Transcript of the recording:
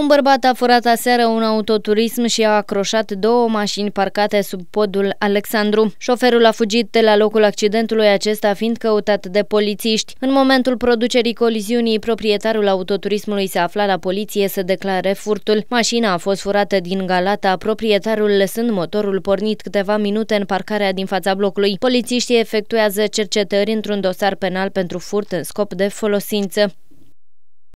Un bărbat a furat aseară un autoturism și a acroșat două mașini parcate sub podul Alexandru. Șoferul a fugit de la locul accidentului acesta fiind căutat de polițiști. În momentul producerii coliziunii, proprietarul autoturismului se afla la poliție să declare furtul. Mașina a fost furată din Galata, proprietarul lăsând motorul pornit câteva minute în parcarea din fața blocului. Polițiștii efectuează cercetări într-un dosar penal pentru furt în scop de folosință.